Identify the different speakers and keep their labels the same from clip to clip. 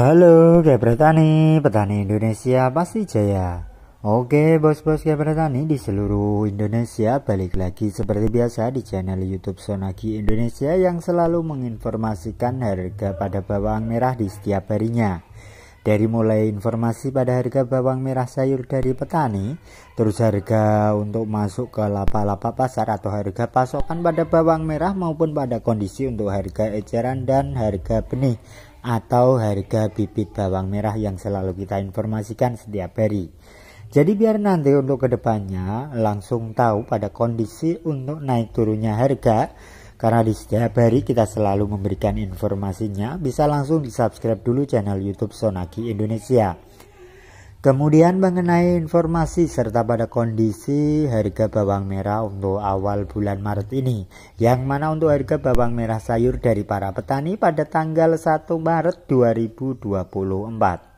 Speaker 1: Halo Gebretani, petani Indonesia pasti jaya. Oke bos-bos Gebretani di seluruh Indonesia balik lagi seperti biasa di channel YouTube Sonagi Indonesia yang selalu menginformasikan harga pada bawang merah di setiap harinya. Dari mulai informasi pada harga bawang merah sayur dari petani, terus harga untuk masuk ke lapa-lapa pasar atau harga pasokan pada bawang merah maupun pada kondisi untuk harga eceran dan harga benih atau harga bibit bawang merah yang selalu kita informasikan setiap hari. Jadi biar nanti untuk kedepannya langsung tahu pada kondisi untuk naik turunnya harga karena di setiap hari kita selalu memberikan informasinya bisa langsung di subscribe dulu channel youtube Sonaki Indonesia. Kemudian mengenai informasi serta pada kondisi harga bawang merah untuk awal bulan Maret ini, yang mana untuk harga bawang merah sayur dari para petani pada tanggal 1 Maret 2024.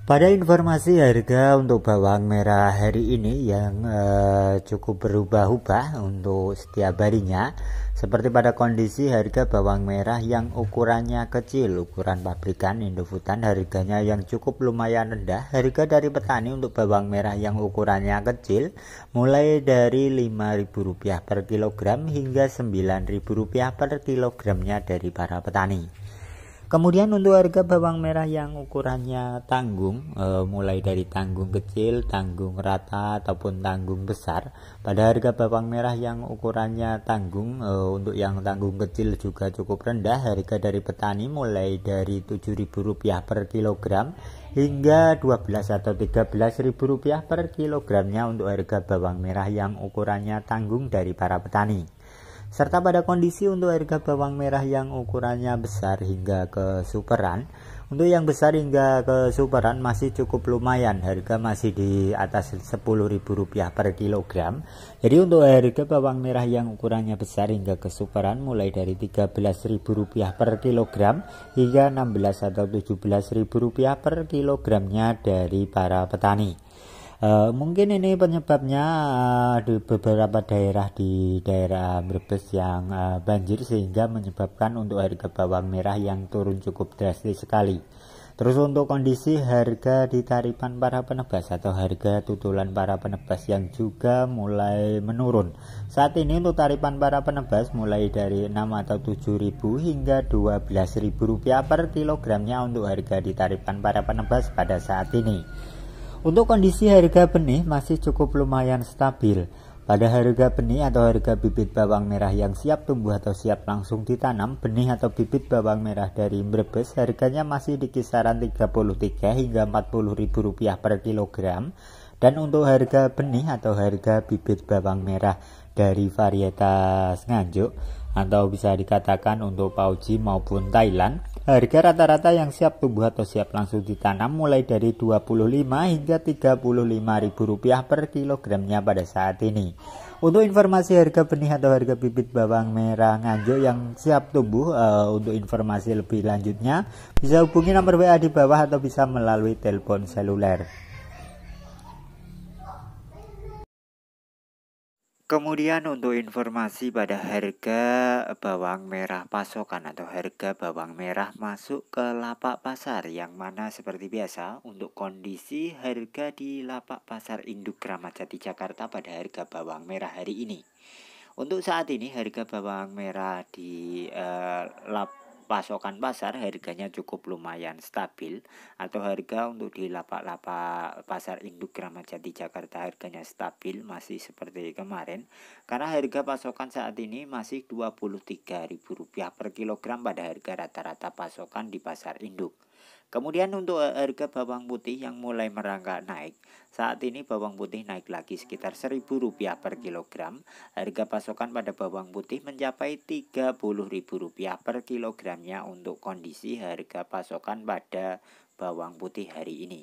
Speaker 1: Pada informasi harga untuk bawang merah hari ini yang eh, cukup berubah-ubah untuk setiap harinya, seperti pada kondisi harga bawang merah yang ukurannya kecil, ukuran pabrikan Indofutan harganya yang cukup lumayan rendah. Harga dari petani untuk bawang merah yang ukurannya kecil mulai dari Rp5.000 per kilogram hingga Rp9.000 per kilogramnya dari para petani. Kemudian untuk harga bawang merah yang ukurannya tanggung, e, mulai dari tanggung kecil, tanggung rata ataupun tanggung besar. Pada harga bawang merah yang ukurannya tanggung, e, untuk yang tanggung kecil juga cukup rendah. Harga dari petani mulai dari Rp7.000 per kilogram hingga 12 atau 13.000 rupiah per kilogramnya untuk harga bawang merah yang ukurannya tanggung dari para petani serta pada kondisi untuk harga bawang merah yang ukurannya besar hingga ke superan untuk yang besar hingga ke superan masih cukup lumayan harga masih di atas Rp10.000 per kilogram jadi untuk harga bawang merah yang ukurannya besar hingga ke superan mulai dari Rp13.000 per kilogram hingga 16 atau Rp17.000 per kilogramnya dari para petani Eh, mungkin ini penyebabnya uh, di beberapa daerah di daerah Brebes yang uh, banjir sehingga menyebabkan untuk harga bawang merah yang turun cukup drastis sekali. Terus untuk kondisi harga di taripan para penebas atau harga tutulan para penebas yang juga mulai menurun. Saat ini untuk taripan para penebas mulai dari 6 atau 7 ribu hingga 12 ribu rupiah per kilogramnya untuk harga di taripan para penebas pada saat ini. Untuk kondisi harga benih masih cukup lumayan stabil. Pada harga benih atau harga bibit bawang merah yang siap tumbuh atau siap langsung ditanam, benih atau bibit bawang merah dari Brebes harganya masih di kisaran 33 hingga 40 ribu rupiah per kilogram. Dan untuk harga benih atau harga bibit bawang merah dari varietas Nganjuk atau bisa dikatakan untuk Pauji maupun Thailand Harga rata-rata yang siap tumbuh atau siap langsung ditanam mulai dari 25 hingga rp rupiah per kilogramnya pada saat ini. Untuk informasi harga benih atau harga bibit bawang merah nganjuk yang siap tumbuh uh, untuk informasi lebih lanjutnya bisa hubungi nomor WA di bawah atau bisa melalui telepon seluler. Kemudian untuk informasi pada harga bawang merah pasokan atau harga bawang merah masuk ke lapak pasar yang mana seperti biasa untuk kondisi harga di lapak pasar Induk Kramat Jati Jakarta pada harga bawang merah hari ini. Untuk saat ini harga bawang merah di uh, lap pasokan pasar harganya cukup lumayan stabil atau harga untuk di lapak-lapak pasar induk Kramajati Jakarta harganya stabil masih seperti kemarin karena harga pasokan saat ini masih Rp23.000 per kilogram pada harga rata-rata pasokan di pasar induk. Kemudian untuk eh, harga bawang putih yang mulai merangkak naik, saat ini bawang putih naik lagi sekitar rp rupiah per kilogram. Harga pasokan pada bawang putih mencapai rp rupiah per kilogramnya untuk kondisi harga pasokan pada bawang putih hari ini.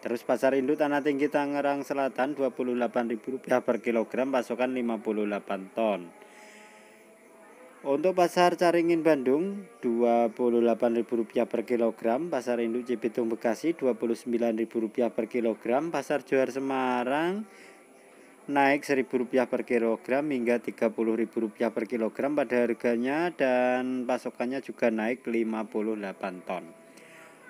Speaker 1: Terus pasar induk Tanah Tinggi Tangerang Selatan Rp28.000 per kilogram pasokan 58 ton. Untuk pasar Caringin Bandung Rp28.000 per kilogram, pasar induk Cibitung Bekasi Rp29.000 per kilogram, pasar Johar Semarang naik Rp1.000 per kilogram hingga Rp30.000 per kilogram pada harganya dan pasokannya juga naik 58 ton.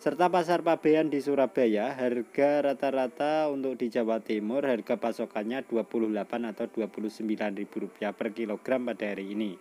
Speaker 1: serta pasar Pabean di Surabaya. Harga rata-rata untuk di Jawa Timur harga pasokannya 28 atau 29 ribu rupiah per kilogram pada hari ini.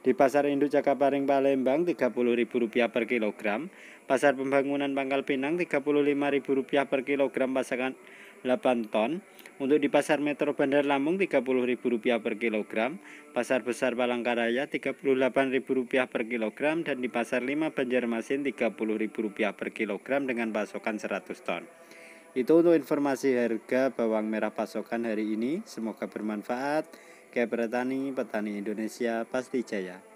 Speaker 1: Di Pasar Induk Jakabaring Palembang Rp30.000 per kilogram, Pasar Pembangunan Pangkal Pinang Rp35.000 per kilogram pasangan 8 ton. Untuk di Pasar Metro Bandar Lampung Rp30.000 per kilogram, Pasar Besar Palangkaraya Rp38.000 per kilogram dan di Pasar 5 Banjarmasin Rp30.000 per kilogram dengan pasokan 100 ton. Itu untuk informasi harga bawang merah pasokan hari ini. Semoga bermanfaat. Kebertani Petani Indonesia pasti jaya.